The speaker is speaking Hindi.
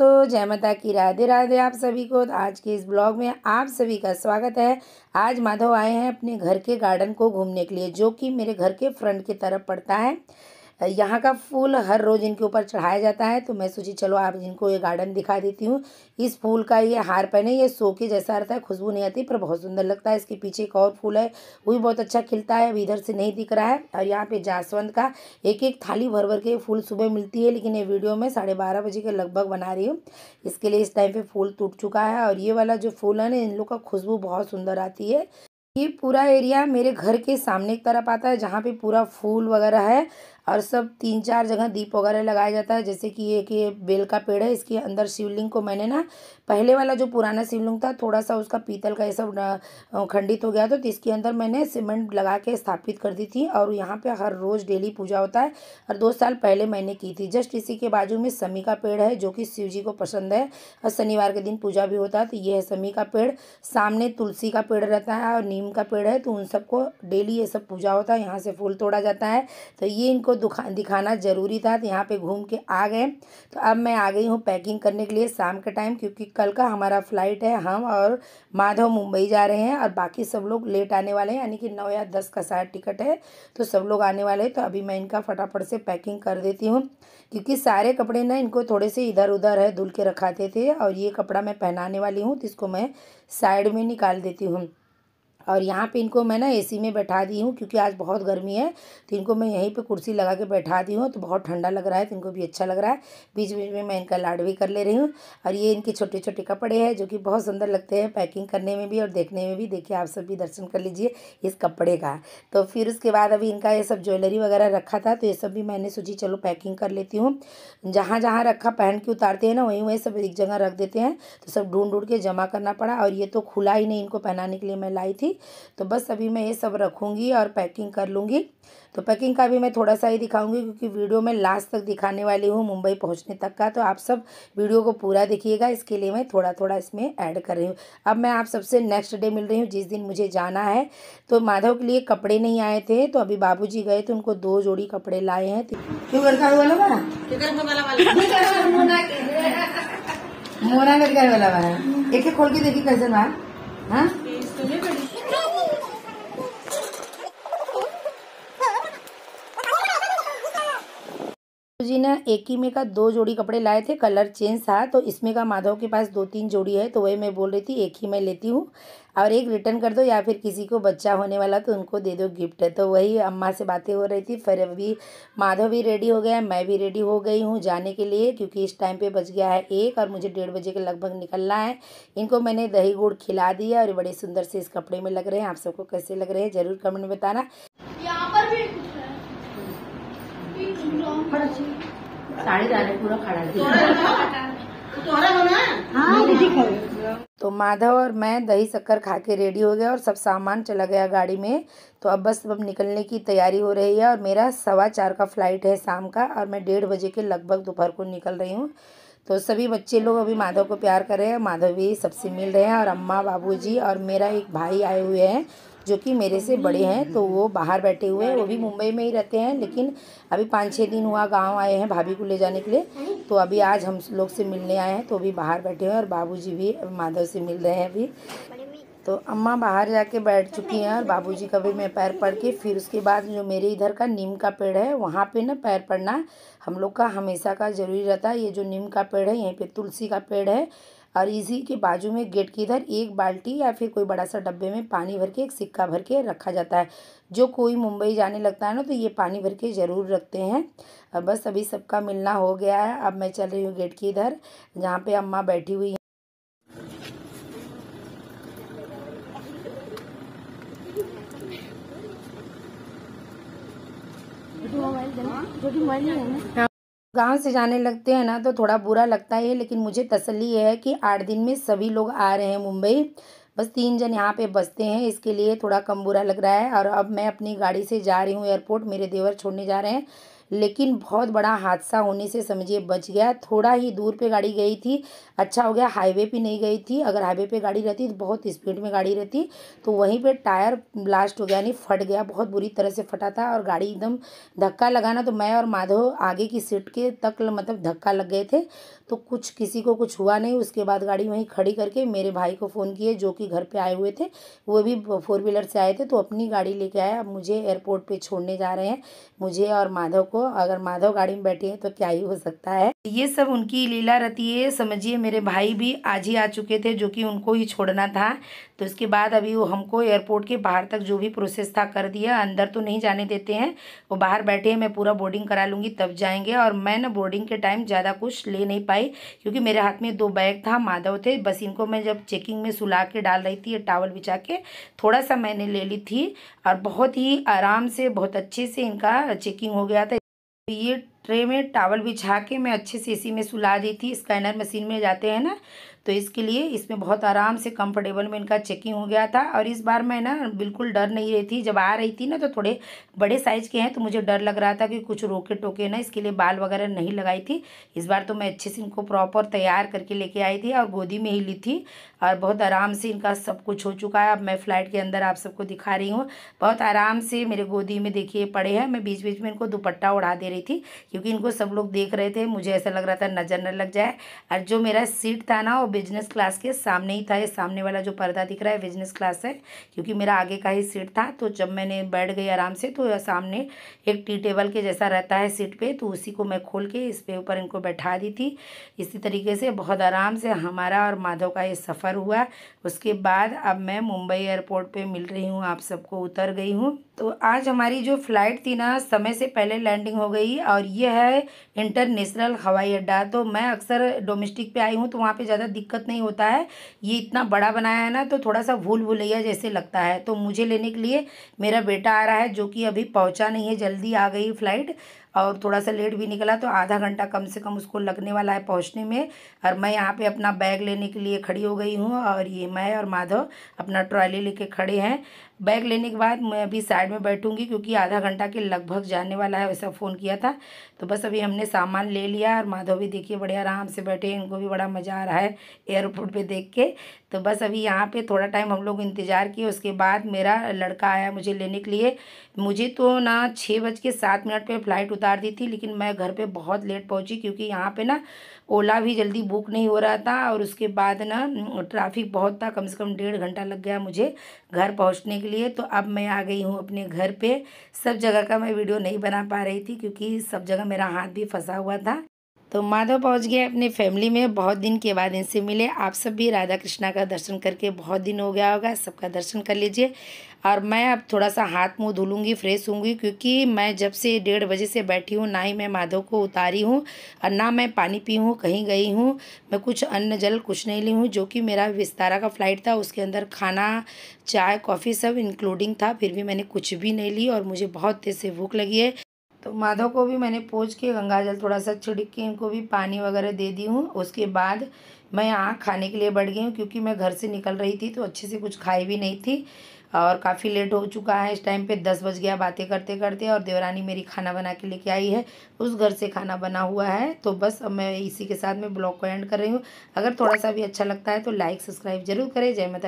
दोस्तों जय माता की राधे राधे आप सभी को तो आज के इस ब्लॉग में आप सभी का स्वागत है आज माधव आए हैं अपने घर के गार्डन को घूमने के लिए जो कि मेरे घर के फ्रंट की तरफ पड़ता है यहाँ का फूल हर रोज़ इनके ऊपर चढ़ाया जाता है तो मैं सोची चलो आप इनको ये गार्डन दिखा देती हूँ इस फूल का ये हार पहने ये सो के जैसा रहता है खुशबू नहीं आती पर बहुत सुंदर लगता है इसके पीछे एक और फूल है वो भी बहुत अच्छा खिलता है अभी इधर से नहीं दिख रहा है और यहाँ पे जासवंत का एक एक थाली भर भर के फूल सुबह मिलती है लेकिन ये वीडियो में साढ़े बारह बजे के लगभग बना रही हूँ इसके लिए इस टाइम पे फूल टूट चुका है और ये वाला जो फूल है ना इन लोग का खुशबू बहुत सुंदर आती है ये पूरा एरिया मेरे घर के सामने की तरफ आता है जहाँ पे पूरा फूल वगैरह है और सब तीन चार जगह दीप वगैरह लगाया जाता है जैसे कि एक ये बेल का पेड़ है इसके अंदर शिवलिंग को मैंने ना पहले वाला जो पुराना शिवलिंग था थोड़ा सा उसका पीतल का ये सब खंडित हो गया था तो इसके अंदर मैंने सीमेंट लगा के स्थापित कर दी थी और यहाँ पर हर रोज़ डेली पूजा होता है और दो साल पहले मैंने की थी जस्ट इसी के बाजू में समी का पेड़ है जो कि शिव जी को पसंद है और शनिवार के दिन पूजा भी होता है तो ये है समी का पेड़ सामने तुलसी का पेड़ रहता है और नीम का पेड़ है तो उन सबको डेली ये सब पूजा होता है यहाँ से फूल तोड़ा जाता है तो ये इनको को दिखाना ज़रूरी था तो यहाँ पे घूम के आ गए तो अब मैं आ गई हूँ पैकिंग करने के लिए शाम के टाइम क्योंकि कल का हमारा फ़्लाइट है हम और माधव मुंबई जा रहे हैं और बाकी सब लोग लेट आने वाले हैं यानी कि नौ या दस का शायद टिकट है तो सब लोग आने वाले हैं तो अभी मैं इनका फटाफट से पैकिंग कर देती हूँ क्योंकि सारे कपड़े ना इनको थोड़े से इधर उधर है धुल के रखाते थे और ये कपड़ा मैं पहनाने वाली हूँ तो इसको मैं साइड में निकाल देती हूँ और यहाँ पे इनको मैं ना एसी में बैठा दी हूँ क्योंकि आज बहुत गर्मी है तो इनको मैं यहीं पे कुर्सी लगा के बैठा दी हूँ तो बहुत ठंडा लग रहा है तो इनको भी अच्छा लग रहा है बीच बीच में मैं इनका लाड भी कर ले रही हूँ और ये इनके छोटे छोटे कपड़े हैं जो कि बहुत सुंदर लगते हैं पैकिंग करने में भी और देखने में भी देखिए आप सब भी दर्शन कर लीजिए इस कपड़े का तो फिर उसके बाद अभी इनका ये सब ज्वेलरी वगैरह रखा था तो ये सब भी मैंने सोची चलो पैकिंग कर लेती हूँ जहाँ जहाँ रखा पहन के उतारते हैं ना वहीं वहीं सब एक जगह रख देते हैं तो सब ढूंढ ढूंढ के जमा करना पड़ा और ये तो खुला ही नहीं इनको पहनाने के लिए मैं लाई थी तो बस अभी मैं ये सब रखूँगी और पैकिंग कर लूँगी तो पैकिंग का भी मैं थोड़ा सा ही दिखाऊँगी क्योंकि वीडियो में लास्ट तक दिखाने वाली हूँ मुंबई पहुँचने तक का तो आप सब वीडियो को पूरा देखिएगा इसके लिए मैं थोड़ा थोड़ा इसमें ऐड कर रही हूँ अब मैं आप सबसे नेक्स्ट डे मिल रही हूँ जिस दिन मुझे जाना है तो माधव के लिए कपड़े नहीं आए थे तो अभी बाबू गए थे उनको दो जोड़ी कपड़े लाए हैं तो घर का वाला मोना घर वाला बा एक खोल के देखी कैसे बा हाँ? जी ना एक ही में का दो जोड़ी कपड़े लाए थे कलर चेंज था तो इसमें का माधव के पास दो तीन जोड़ी है तो वही मैं बोल रही थी एक ही मैं लेती हूँ और एक रिटर्न कर दो या फिर किसी को बच्चा होने वाला तो उनको दे दो गिफ्ट तो वही अम्मा से बातें हो रही थी फिर अभी माधव भी रेडी हो गया मैं भी रेडी हो गई हूँ जाने के लिए क्योंकि इस टाइम पे बच गया है एक और मुझे डेढ़ बजे के लगभग निकलना है इनको मैंने दही गुड़ खिला दिया और बड़े सुंदर से इस कपड़े में लग रहे हैं आप सबको कैसे लग रहे हैं ज़रूर कमेंट में बताना यहाँ पर भी पूरा खड़ा तो माधव और मैं दही शक्कर खा के रेडी हो गए और सब सामान चला गया गाड़ी में तो अब बस अब निकलने की तैयारी हो रही है और मेरा सवा चार का फ़्लाइट है शाम का और मैं डेढ़ बजे के लगभग दोपहर को निकल रही हूँ तो सभी बच्चे लोग अभी माधव को प्यार कर रहे हैं माधव भी सबसे मिल रहे हैं और अम्मा बाबूजी और मेरा एक भाई आए हुए हैं जो कि मेरे से बड़े हैं तो वो बाहर बैठे हुए हैं वो भी मुंबई में ही रहते हैं लेकिन अभी पाँच छः दिन हुआ गांव आए हैं भाभी को ले जाने के लिए तो अभी आज हम लोग से मिलने आए हैं तो भी बाहर बैठे हुए हैं और बाबूजी भी माधव से मिल रहे हैं अभी तो अम्मा बाहर जाके बैठ चुकी हैं और जी का भी मैं पैर पड़ के फिर उसके बाद जो मेरे इधर का नीम का पेड़ है वहाँ पे ना पैर पड़ना हम लोग का हमेशा का ज़रूरी रहता है ये जो नीम का पेड़ है यहीं पे तुलसी का पेड़ है और इसी के बाजू में गेट के इधर एक बाल्टी या फिर कोई बड़ा सा डब्बे में पानी भर के एक सिक्का भर के रखा जाता है जो कोई मुंबई जाने लगता है ना तो ये पानी भर के ज़रूर रखते हैं बस अभी सबका मिलना हो गया है अब मैं चल रही हूँ गेट के इधर जहाँ पे अम्मा बैठी हुई हैं मोबाइल गांव से जाने लगते हैं ना तो थोड़ा बुरा लगता है लेकिन मुझे तसल्ली है कि आठ दिन में सभी लोग आ रहे हैं मुंबई बस तीन जन यहाँ पे बसते हैं इसके लिए थोड़ा कम बुरा लग रहा है और अब मैं अपनी गाड़ी से जा रही हूँ एयरपोर्ट मेरे देवर छोड़ने जा रहे हैं लेकिन बहुत बड़ा हादसा होने से समझिए बच गया थोड़ा ही दूर पे गाड़ी गई थी अच्छा हो गया हाईवे पे नहीं गई थी अगर हाईवे पे गाड़ी रहती तो बहुत स्पीड में गाड़ी रहती तो वहीं पे टायर ब्लास्ट हो गया यानी फट गया बहुत बुरी तरह से फटा था और गाड़ी एकदम धक्का लगाना तो मैं और माधव आगे की सीट के तक मतलब धक्का लग गए थे तो कुछ किसी को कुछ हुआ नहीं उसके बाद गाड़ी वहीं खड़ी करके मेरे भाई को फ़ोन किए जो कि घर पे आए हुए थे वो भी फोर व्हीलर से आए थे तो अपनी गाड़ी लेके आए अब मुझे एयरपोर्ट पे छोड़ने जा रहे हैं मुझे और माधव को अगर माधव गाड़ी में बैठे हैं तो क्या ही हो सकता है ये सब उनकी लीला रहती है समझिए मेरे भाई भी आज ही आ चुके थे जो कि उनको ही छोड़ना था तो इसके बाद अभी वो हमको एयरपोर्ट के बाहर तक जो भी प्रोसेस था कर दिया अंदर तो नहीं जाने देते हैं वो बाहर बैठे हैं मैं पूरा बोर्डिंग करा लूँगी तब जाएंगे और मैं ना बोर्डिंग के टाइम ज़्यादा कुछ ले नहीं पाई आई क्योंकि मेरे हाथ में दो बैग था माधव थे बस इनको मैं जब चेकिंग में सुला के डाल रही थी टावल बिछा के थोड़ा सा मैंने ले ली थी और बहुत ही आराम से बहुत अच्छे से इनका चेकिंग हो गया था ये ट्रे में टावल बिछा के मैं अच्छे से इसी में सुला दी थी स्कैनर मशीन में जाते हैं ना तो इसके लिए इसमें बहुत आराम से कंफर्टेबल में इनका चेकिंग हो गया था और इस बार मैं ना बिल्कुल डर नहीं रही थी जब आ रही थी ना तो थोड़े बड़े साइज़ के हैं तो मुझे डर लग रहा था कि कुछ रोके टोके ना इसके लिए बाल वगैरह नहीं लगाई थी इस बार तो मैं अच्छे से इनको प्रॉपर तैयार करके लेके आई थी और गोदी में ही ली थी और बहुत आराम से इनका सब कुछ हो चुका है अब मैं फ़्लाइट के अंदर आप सबको दिखा रही हूँ बहुत आराम से मेरे गोदी में देखिए पड़े हैं मैं बीच बीच में इनको दुपट्टा उड़ा दे रही थी क्योंकि इनको सब लोग देख रहे थे मुझे ऐसा लग रहा था नज़र न लग जाए और जो मेरा सीट था ना वो बिजनेस क्लास के सामने ही था ये सामने वाला जो पर्दा दिख रहा है बिजनेस क्लास है क्योंकि मेरा आगे का ही सीट था तो जब मैंने बैठ गई आराम से तो सामने एक टी टेबल के जैसा रहता है सीट पर तो उसी को मैं खोल के इस पे ऊपर इनको बैठा दी थी इसी तरीके से बहुत आराम से हमारा और माधव का ये सफ़र सफ़र हुआ उसके बाद अब मैं मुंबई एयरपोर्ट पे मिल रही हूँ आप सबको उतर गई हूँ तो आज हमारी जो फ़्लाइट थी ना समय से पहले लैंडिंग हो गई और ये है इंटरनेशनल हवाई अड्डा तो मैं अक्सर डोमेस्टिक पे आई हूँ तो वहाँ पे ज़्यादा दिक्कत नहीं होता है ये इतना बड़ा बनाया है ना तो थोड़ा सा भूल भूलैया जैसे लगता है तो मुझे लेने के लिए मेरा बेटा आ रहा है जो कि अभी पहुँचा नहीं है जल्दी आ गई फ़्लाइट और थोड़ा सा लेट भी निकला तो आधा घंटा कम से कम उसको लगने वाला है पहुँचने में और मैं यहाँ पर अपना बैग लेने के लिए खड़ी हो गई हूँ और ये मैं और माधव अपना ट्रॉली लेके खड़े हैं बैग लेने के बाद मैं अभी साइड में बैठूंगी क्योंकि आधा घंटा के लगभग जाने वाला है वैसा फ़ोन किया था तो बस अभी हमने सामान ले लिया और माधव भी देखिए बड़े आराम से बैठे इनको भी बड़ा मज़ा आ रहा है एयरपोर्ट पे देख के तो बस अभी यहाँ पे थोड़ा टाइम हम लोग इंतज़ार किए उसके बाद मेरा लड़का आया मुझे लेने के लिए मुझे तो ना छः बज के सात मिनट पर फ़्लाइट उतार दी थी लेकिन मैं घर पे बहुत लेट पहुंची क्योंकि यहाँ पे ना ओला भी जल्दी बुक नहीं हो रहा था और उसके बाद ना ट्रैफिक बहुत था कम से कम डेढ़ घंटा लग गया मुझे घर पहुँचने के लिए तो अब मैं आ गई हूँ अपने घर पर सब जगह का मैं वीडियो नहीं बना पा रही थी क्योंकि सब जगह मेरा हाथ भी फंसा हुआ था तो माधव पहुंच गया अपने फैमिली में बहुत दिन के बाद इनसे मिले आप सब भी राधा कृष्णा का दर्शन करके बहुत दिन हो गया होगा सबका दर्शन कर लीजिए और मैं अब थोड़ा सा हाथ मुंह धुलूँगी फ्रेश होंगी क्योंकि मैं जब से डेढ़ बजे से बैठी हूँ ना ही मैं माधव को उतारी हूँ और ना मैं पानी पी हूँ कहीं गई हूँ मैं कुछ अन्न जल कुछ नहीं ली हूँ जो कि मेरा विस्तारा का फ़्लाइट था उसके अंदर खाना चाय कॉफ़ी सब इंक्लूडिंग था फिर भी मैंने कुछ भी नहीं ली और मुझे बहुत तेज़ से भूख लगी है तो माधव को भी मैंने पोछ के गंगा जल थोड़ा सा छिड़क के इनको भी पानी वगैरह दे दी हूँ उसके बाद मैं यहाँ खाने के लिए बढ़ गई हूँ क्योंकि मैं घर से निकल रही थी तो अच्छे से कुछ खाई भी नहीं थी और काफ़ी लेट हो चुका है इस टाइम पे दस बज गया बातें करते करते और देवरानी मेरी खाना बना के लेके आई है उस घर से खाना बना हुआ है तो बस अब मैं इसी के साथ मैं ब्लॉग को एंड कर रही हूँ अगर थोड़ा सा भी अच्छा लगता है तो लाइक सब्सक्राइब जरूर करें जय माता